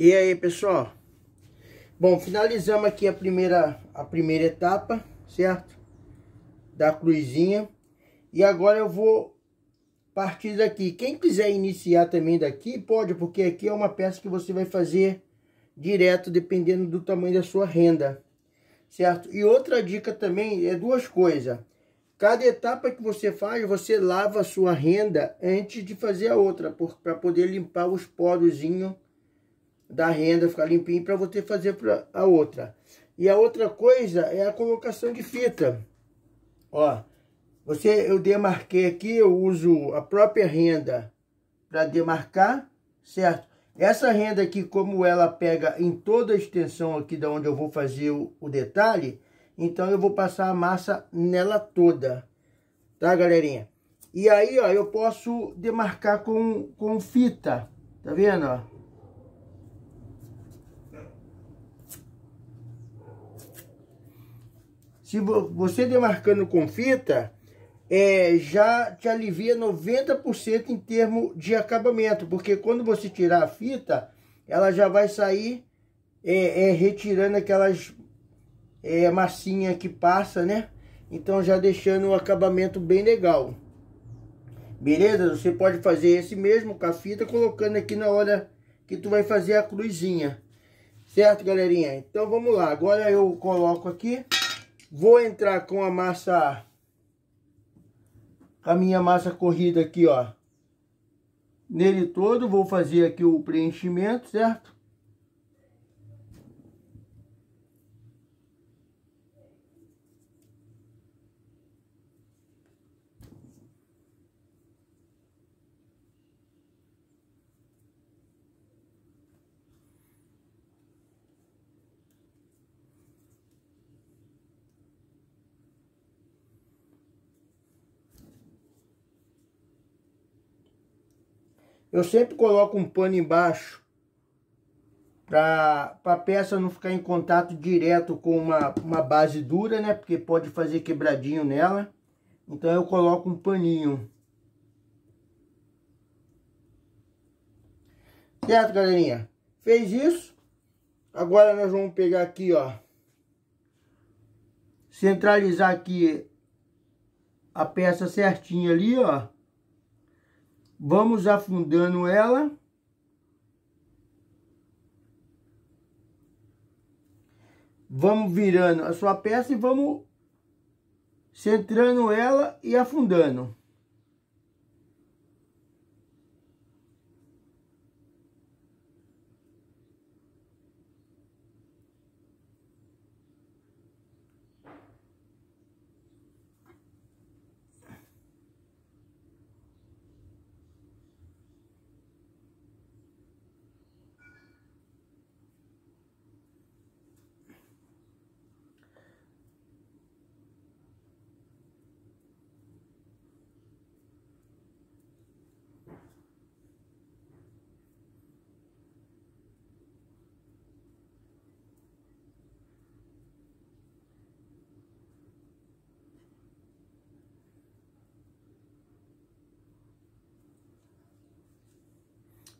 E aí, pessoal? Bom, finalizamos aqui a primeira, a primeira etapa, certo? Da cruzinha. E agora eu vou partir daqui. Quem quiser iniciar também daqui, pode, porque aqui é uma peça que você vai fazer direto, dependendo do tamanho da sua renda, certo? E outra dica também é duas coisas. Cada etapa que você faz, você lava a sua renda antes de fazer a outra, para poder limpar os porozinhos da renda ficar limpinho para você fazer para a outra. E a outra coisa é a colocação de fita. Ó, você eu demarquei aqui, eu uso a própria renda para demarcar, certo? Essa renda aqui, como ela pega em toda a extensão aqui da onde eu vou fazer o, o detalhe, então eu vou passar a massa nela toda, tá galerinha? E aí, ó, eu posso demarcar com, com fita, tá vendo, ó? Se você demarcando com fita, é, já te alivia 90% em termos de acabamento, porque quando você tirar a fita, ela já vai sair é, é, retirando aquelas é, massinha que passa, né? Então já deixando o acabamento bem legal. Beleza? Você pode fazer esse mesmo com a fita, colocando aqui na hora que tu vai fazer a cruzinha. Certo, galerinha? Então vamos lá. Agora eu coloco aqui. Vou entrar com a massa, a minha massa corrida aqui, ó. Nele todo, vou fazer aqui o preenchimento, certo? Eu sempre coloco um pano embaixo para a peça não ficar em contato direto com uma, uma base dura, né? Porque pode fazer quebradinho nela. Então eu coloco um paninho. Certo, galerinha? Fez isso. Agora nós vamos pegar aqui, ó. Centralizar aqui a peça certinha ali, ó. Vamos afundando ela. Vamos virando a sua peça e vamos centrando ela e afundando.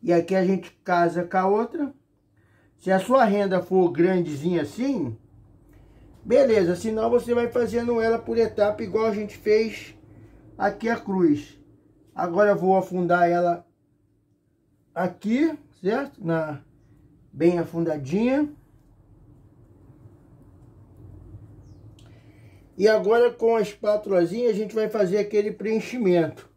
E aqui a gente casa com a outra. Se a sua renda for grandezinha assim, beleza. Senão você vai fazendo ela por etapa, igual a gente fez aqui a cruz. Agora eu vou afundar ela aqui, certo? Na bem afundadinha. E agora com a espátulazinha a gente vai fazer aquele preenchimento.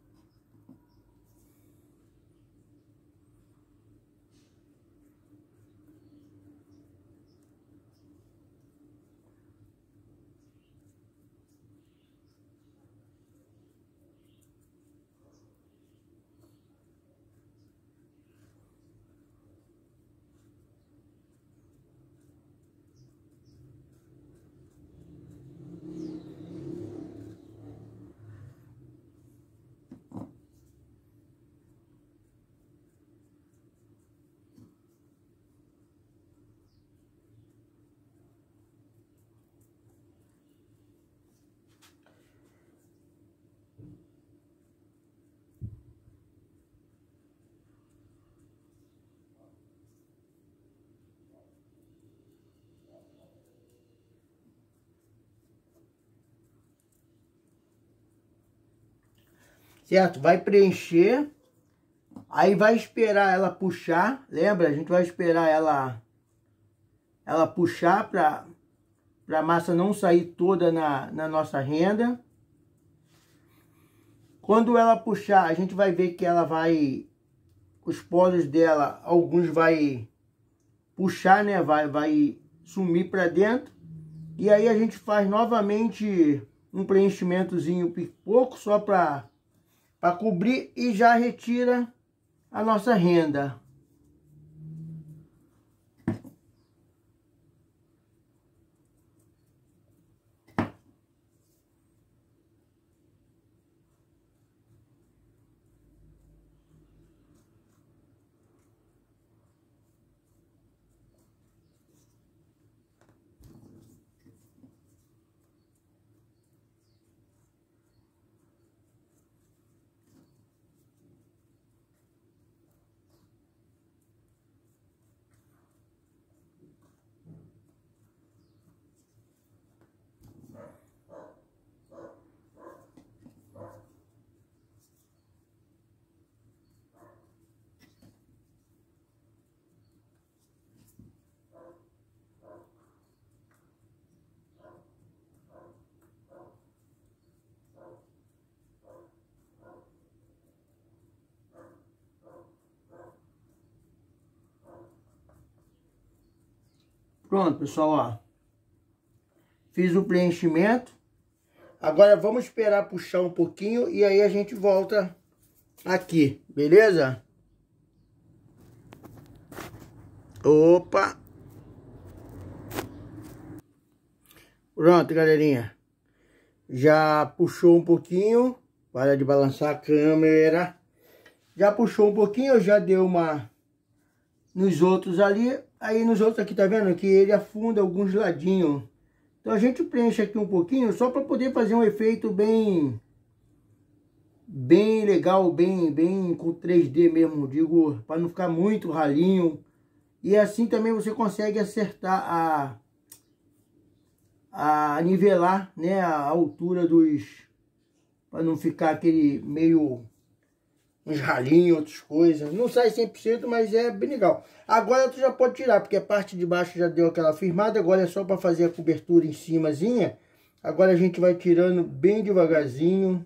certo? Vai preencher, aí vai esperar ela puxar, lembra? A gente vai esperar ela, ela puxar para a massa não sair toda na, na nossa renda. Quando ela puxar, a gente vai ver que ela vai, os poros dela, alguns vai puxar, né? Vai, vai sumir para dentro. E aí a gente faz novamente um preenchimentozinho pouco só para para cobrir e já retira a nossa renda. Pronto, pessoal, ó. Fiz o preenchimento. Agora vamos esperar puxar um pouquinho e aí a gente volta aqui, beleza? Opa! Pronto, galerinha. Já puxou um pouquinho. Para de balançar a câmera. Já puxou um pouquinho, já deu uma... Nos outros ali, Aí nos outros aqui, tá vendo? Que ele afunda alguns ladinhos. Então a gente preenche aqui um pouquinho só para poder fazer um efeito bem bem legal, bem bem com 3D mesmo, digo, para não ficar muito ralinho. E assim também você consegue acertar a a nivelar, né, a altura dos para não ficar aquele meio uns ralinhos, outras coisas. Não sai 100%, mas é bem legal. Agora tu já pode tirar, porque a parte de baixo já deu aquela firmada. Agora é só para fazer a cobertura em cimazinha. Agora a gente vai tirando bem devagarzinho.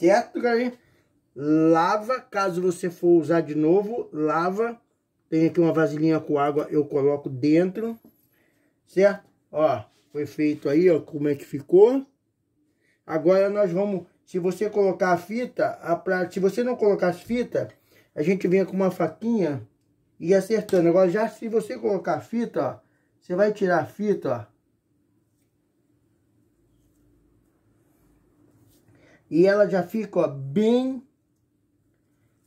certo, galera? Lava, caso você for usar de novo, lava. Tem aqui uma vasilhinha com água, eu coloco dentro, certo? Ó, foi feito aí, ó, como é que ficou. Agora nós vamos, se você colocar a fita, a pra, se você não colocar as fitas, a gente vem com uma faquinha e acertando. Agora já se você colocar a fita, ó, você vai tirar a fita, ó, E ela já fica ó, bem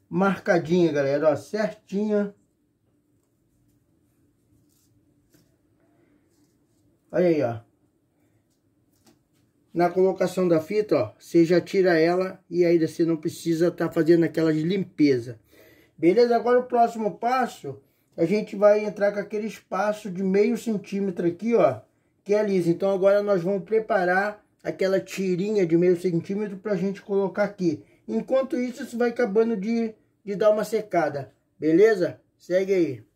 marcadinha, galera, ó, certinha. Olha aí, ó. Na colocação da fita, ó, você já tira ela e aí você não precisa estar tá fazendo aquela limpeza. Beleza? Agora o próximo passo, a gente vai entrar com aquele espaço de meio centímetro aqui, ó, que é liso. Então agora nós vamos preparar aquela tirinha de meio centímetro para a gente colocar aqui. Enquanto isso, você vai acabando de, de dar uma secada, beleza? Segue aí.